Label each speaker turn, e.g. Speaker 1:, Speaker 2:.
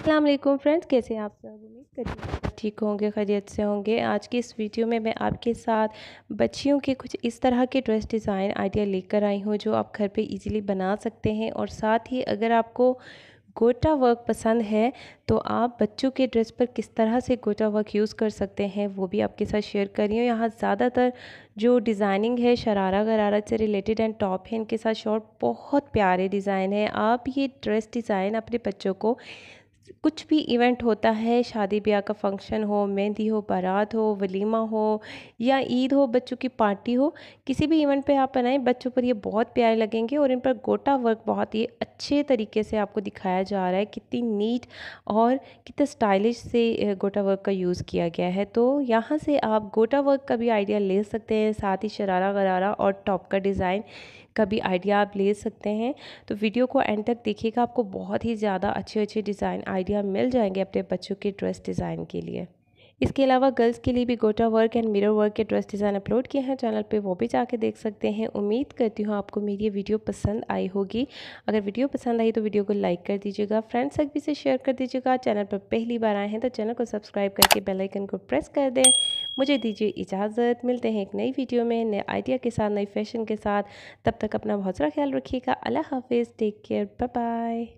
Speaker 1: अस्सलाम वालेकुम फ्रेंड्स कैसे आप सब उम्मीद करती हूँ ठीक होंगे खैरियत से होंगे आज की इस वीडियो में मैं आपके साथ बच्चियों के कुछ इस तरह के ड्रेस डिज़ाइन आइडिया लेकर आई हूँ जो आप घर पे इजीली बना सकते हैं और साथ ही अगर आपको गोटा वर्क पसंद है तो आप बच्चों के ड्रेस पर किस तरह से गोटा वर्क यूज़ कर सकते हैं वो भी आपके साथ शेयर कर रही हूँ यहाँ ज़्यादातर जो डिज़ाइनिंग है शरारा गरारा से रिलेटेड एंड टॉप है इनके साथ शॉर्ट बहुत प्यारे डिज़ाइन है आप ये ड्रेस डिज़ाइन अपने बच्चों को कुछ भी इवेंट होता है शादी ब्याह का फंक्शन हो मेहंदी हो बारात हो वलीमा हो या ईद हो बच्चों की पार्टी हो किसी भी इवेंट पे आप बनाएं बच्चों पर ये बहुत प्यारे लगेंगे और इन पर गोटा वर्क बहुत ही अच्छे तरीके से आपको दिखाया जा रहा है कितनी नीट और कितने स्टाइलिश से गोटा वर्क का यूज़ किया गया है तो यहाँ से आप गोटा वर्क का भी आइडिया ले सकते हैं साथ ही शरारा गरारा और टॉप का डिज़ाइन का भी आइडिया आप ले सकते हैं तो वीडियो को एंड तक देखिएगा आपको बहुत ही ज़्यादा अच्छे अच्छे डिज़ाइन आइडिया मिल जाएंगे अपने बच्चों के ड्रेस डिज़ाइन के लिए इसके अलावा गर्ल्स के लिए भी gota work and mirror work के ड्रेस डिज़ाइन अपलोड किए हैं चैनल पे वो भी जाके देख सकते हैं उम्मीद करती हूँ आपको मेरी ये वीडियो पसंद आई होगी अगर वीडियो पसंद आई तो वीडियो को लाइक कर दीजिएगा फ्रेंड्स तक भी से शेयर कर दीजिएगा चैनल पर पहली बार आए हैं तो चैनल को सब्सक्राइब करके बेलाइकन को प्रेस कर दें मुझे दीजिए इजाज़त मिलते हैं एक नई वीडियो में नए आइडिया के साथ नए फैशन के साथ तब तक अपना बहुत सारा ख्याल रखिएगा अल्लाह हाफिज़ टेक केयर बाय